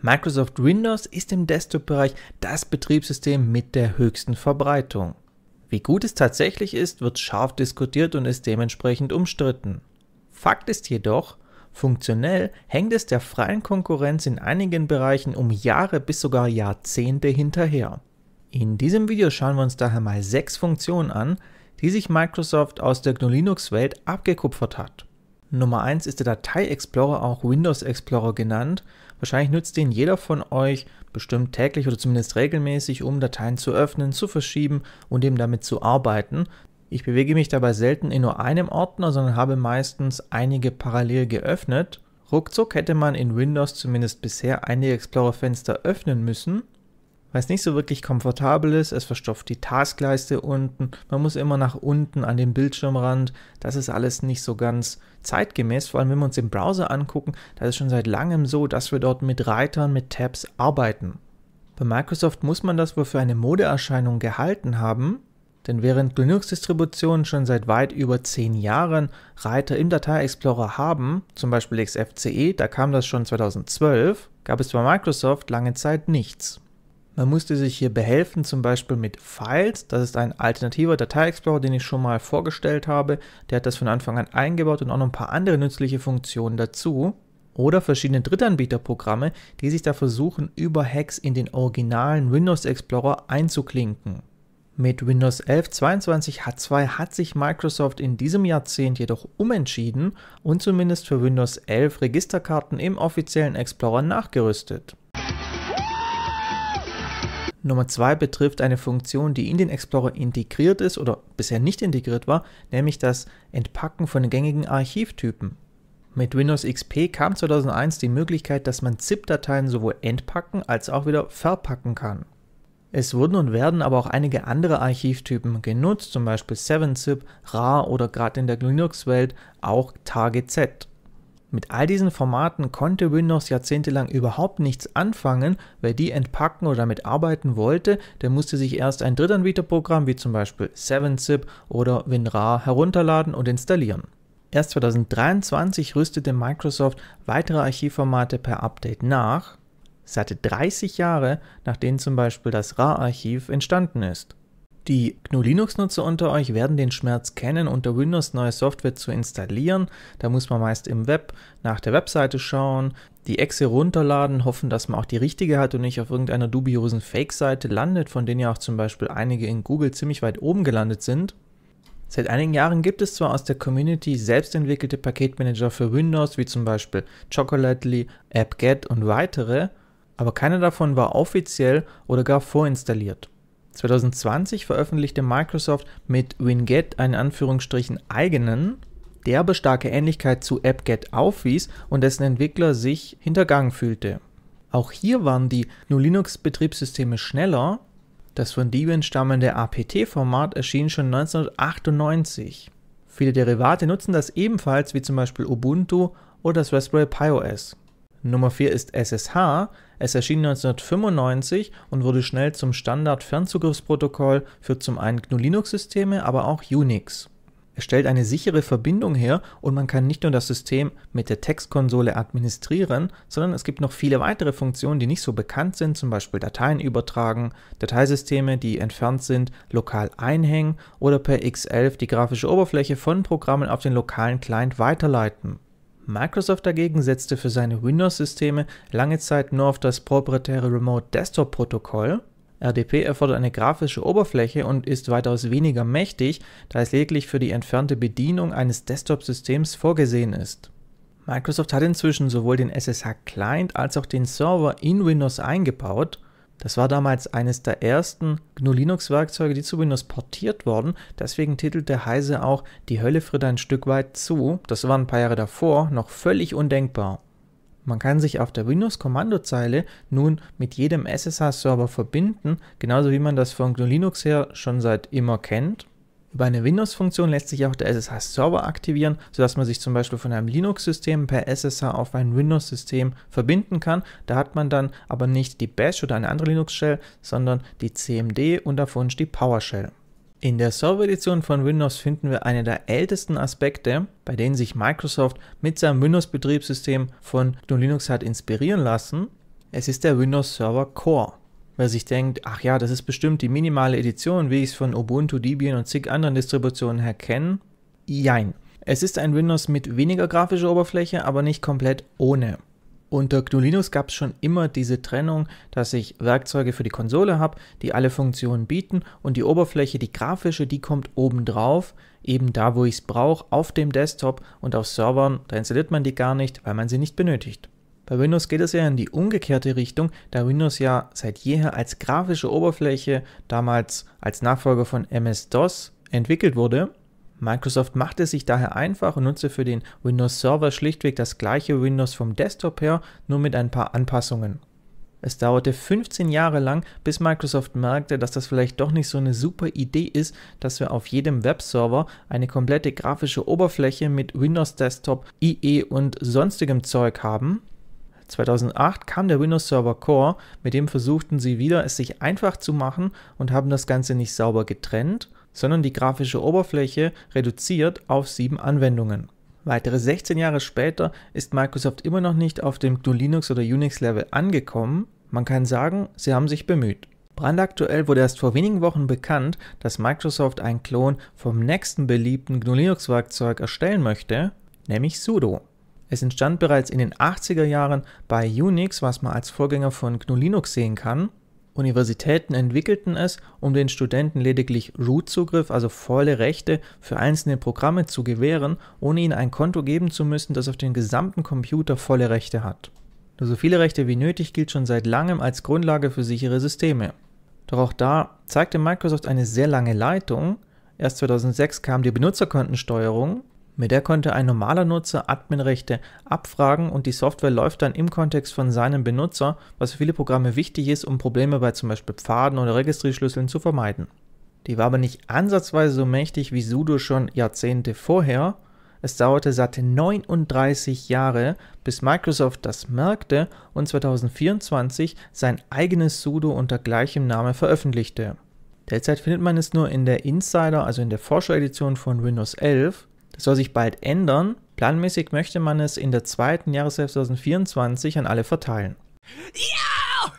Microsoft Windows ist im Desktop-Bereich das Betriebssystem mit der höchsten Verbreitung. Wie gut es tatsächlich ist, wird scharf diskutiert und ist dementsprechend umstritten. Fakt ist jedoch, funktionell hängt es der freien Konkurrenz in einigen Bereichen um Jahre bis sogar Jahrzehnte hinterher. In diesem Video schauen wir uns daher mal sechs Funktionen an, die sich Microsoft aus der GNU Linux Welt abgekupfert hat. Nummer 1 ist der Datei-Explorer, auch Windows Explorer genannt. Wahrscheinlich nutzt den jeder von euch bestimmt täglich oder zumindest regelmäßig, um Dateien zu öffnen, zu verschieben und eben damit zu arbeiten. Ich bewege mich dabei selten in nur einem Ordner, sondern habe meistens einige parallel geöffnet. Ruckzuck hätte man in Windows zumindest bisher einige Explorer-Fenster öffnen müssen weil es nicht so wirklich komfortabel ist. Es verstopft die Taskleiste unten. Man muss immer nach unten an den Bildschirmrand. Das ist alles nicht so ganz zeitgemäß. Vor allem, wenn wir uns den Browser angucken, da ist es schon seit langem so, dass wir dort mit Reitern, mit Tabs arbeiten. Bei Microsoft muss man das wohl für eine Modeerscheinung gehalten haben. Denn während Linux-Distributionen schon seit weit über zehn Jahren Reiter im Datei-Explorer haben, zum Beispiel XFCE, da kam das schon 2012, gab es bei Microsoft lange Zeit nichts. Man musste sich hier behelfen, zum Beispiel mit Files. Das ist ein alternativer Datei-Explorer, den ich schon mal vorgestellt habe. Der hat das von Anfang an eingebaut und auch noch ein paar andere nützliche Funktionen dazu. Oder verschiedene Drittanbieterprogramme, die sich da versuchen, über Hacks in den originalen Windows Explorer einzuklinken. Mit Windows 11 22 H2 hat sich Microsoft in diesem Jahrzehnt jedoch umentschieden und zumindest für Windows 11 Registerkarten im offiziellen Explorer nachgerüstet. Nummer zwei betrifft eine Funktion, die in den Explorer integriert ist oder bisher nicht integriert war, nämlich das Entpacken von gängigen Archivtypen. Mit Windows XP kam 2001 die Möglichkeit, dass man ZIP-Dateien sowohl entpacken als auch wieder verpacken kann. Es wurden und werden aber auch einige andere Archivtypen genutzt, zum Beispiel 7-Zip, RAR oder gerade in der Linux-Welt auch TargetZ. Mit all diesen Formaten konnte Windows jahrzehntelang überhaupt nichts anfangen. Wer die entpacken oder damit arbeiten wollte, der musste sich erst ein Drittanbieterprogramm wie zum Beispiel 7-Zip oder WinRAR herunterladen und installieren. Erst 2023 rüstete Microsoft weitere Archivformate per Update nach, satte 30 Jahre, nachdem zum Beispiel das RAR-Archiv entstanden ist. Die GNU-Linux-Nutzer unter euch werden den Schmerz kennen, unter Windows neue Software zu installieren. Da muss man meist im Web nach der Webseite schauen, die Exe runterladen, hoffen, dass man auch die richtige hat und nicht auf irgendeiner dubiosen Fake-Seite landet, von denen ja auch zum Beispiel einige in Google ziemlich weit oben gelandet sind. Seit einigen Jahren gibt es zwar aus der Community selbst entwickelte Paketmanager für Windows, wie zum Beispiel Chocolately, AppGet und weitere, aber keiner davon war offiziell oder gar vorinstalliert. 2020 veröffentlichte Microsoft mit Winget einen Anführungsstrichen eigenen, derbe starke Ähnlichkeit zu AppGet aufwies und dessen Entwickler sich hintergangen fühlte. Auch hier waren die nur Linux-Betriebssysteme schneller. Das von Debian stammende APT-Format erschien schon 1998. Viele Derivate nutzen das ebenfalls, wie zum Beispiel Ubuntu oder das Raspberry Pi OS. Nummer 4 ist SSH. Es erschien 1995 und wurde schnell zum Standard-Fernzugriffsprotokoll für zum einen GNU-Linux-Systeme, aber auch Unix. Es stellt eine sichere Verbindung her und man kann nicht nur das System mit der Textkonsole administrieren, sondern es gibt noch viele weitere Funktionen, die nicht so bekannt sind, zum Beispiel Dateien übertragen, Dateisysteme, die entfernt sind, lokal einhängen oder per X11 die grafische Oberfläche von Programmen auf den lokalen Client weiterleiten. Microsoft dagegen setzte für seine Windows-Systeme lange Zeit nur auf das proprietäre Remote Desktop-Protokoll. RDP erfordert eine grafische Oberfläche und ist weitaus weniger mächtig, da es lediglich für die entfernte Bedienung eines Desktop-Systems vorgesehen ist. Microsoft hat inzwischen sowohl den SSH-Client als auch den Server in Windows eingebaut das war damals eines der ersten GNU Linux Werkzeuge, die zu Windows portiert wurden. Deswegen titelte Heise auch Die Hölle friert ein Stück weit zu. Das war ein paar Jahre davor noch völlig undenkbar. Man kann sich auf der Windows-Kommandozeile nun mit jedem SSH-Server verbinden, genauso wie man das von GNU Linux her schon seit immer kennt. Über eine Windows-Funktion lässt sich auch der SSH-Server aktivieren, sodass man sich zum Beispiel von einem Linux-System per SSH auf ein Windows-System verbinden kann. Da hat man dann aber nicht die Bash oder eine andere Linux-Shell, sondern die CMD und davon die PowerShell. In der Server-Edition von Windows finden wir einen der ältesten Aspekte, bei denen sich Microsoft mit seinem Windows-Betriebssystem von GNU Linux hat inspirieren lassen. Es ist der Windows Server Core wer sich denkt, ach ja, das ist bestimmt die minimale Edition, wie ich es von Ubuntu, Debian und zig anderen Distributionen her kenne. Jein. Es ist ein Windows mit weniger grafischer Oberfläche, aber nicht komplett ohne. Unter GNU Linux gab es schon immer diese Trennung, dass ich Werkzeuge für die Konsole habe, die alle Funktionen bieten und die Oberfläche, die grafische, die kommt oben drauf, eben da, wo ich es brauche, auf dem Desktop und auf Servern, da installiert man die gar nicht, weil man sie nicht benötigt. Bei Windows geht es ja in die umgekehrte Richtung, da Windows ja seit jeher als grafische Oberfläche damals als Nachfolger von MS-DOS entwickelt wurde. Microsoft machte es sich daher einfach und nutzte für den Windows Server schlichtweg das gleiche Windows vom Desktop her, nur mit ein paar Anpassungen. Es dauerte 15 Jahre lang, bis Microsoft merkte, dass das vielleicht doch nicht so eine super Idee ist, dass wir auf jedem Webserver eine komplette grafische Oberfläche mit Windows Desktop, IE und sonstigem Zeug haben. 2008 kam der Windows Server Core, mit dem versuchten sie wieder, es sich einfach zu machen und haben das Ganze nicht sauber getrennt, sondern die grafische Oberfläche reduziert auf sieben Anwendungen. Weitere 16 Jahre später ist Microsoft immer noch nicht auf dem GNU Linux oder Unix Level angekommen. Man kann sagen, sie haben sich bemüht. Brandaktuell wurde erst vor wenigen Wochen bekannt, dass Microsoft einen Klon vom nächsten beliebten GNU Linux Werkzeug erstellen möchte, nämlich sudo. Es entstand bereits in den 80er Jahren bei Unix, was man als Vorgänger von GNU Linux sehen kann. Universitäten entwickelten es, um den Studenten lediglich Root-Zugriff, also volle Rechte für einzelne Programme zu gewähren, ohne ihnen ein Konto geben zu müssen, das auf den gesamten Computer volle Rechte hat. Nur so viele Rechte wie nötig gilt schon seit langem als Grundlage für sichere Systeme. Doch auch da zeigte Microsoft eine sehr lange Leitung. Erst 2006 kam die Benutzerkontensteuerung, mit der konnte ein normaler Nutzer Adminrechte abfragen und die Software läuft dann im Kontext von seinem Benutzer, was für viele Programme wichtig ist, um Probleme bei zum Beispiel Pfaden oder registry zu vermeiden. Die war aber nicht ansatzweise so mächtig wie Sudo schon Jahrzehnte vorher. Es dauerte satte 39 Jahre, bis Microsoft das merkte und 2024 sein eigenes Sudo unter gleichem Namen veröffentlichte. Derzeit findet man es nur in der Insider, also in der Forscher-Edition von Windows 11 das soll sich bald ändern. Planmäßig möchte man es in der zweiten Jahreshälfte 2024 an alle verteilen. Ja!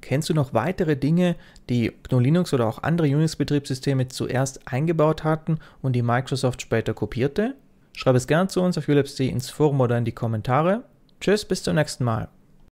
Kennst du noch weitere Dinge, die GNU Linux oder auch andere Unix-Betriebssysteme zuerst eingebaut hatten und die Microsoft später kopierte? Schreib es gerne zu uns auf ulabs.de ins Forum oder in die Kommentare. Tschüss, bis zum nächsten Mal.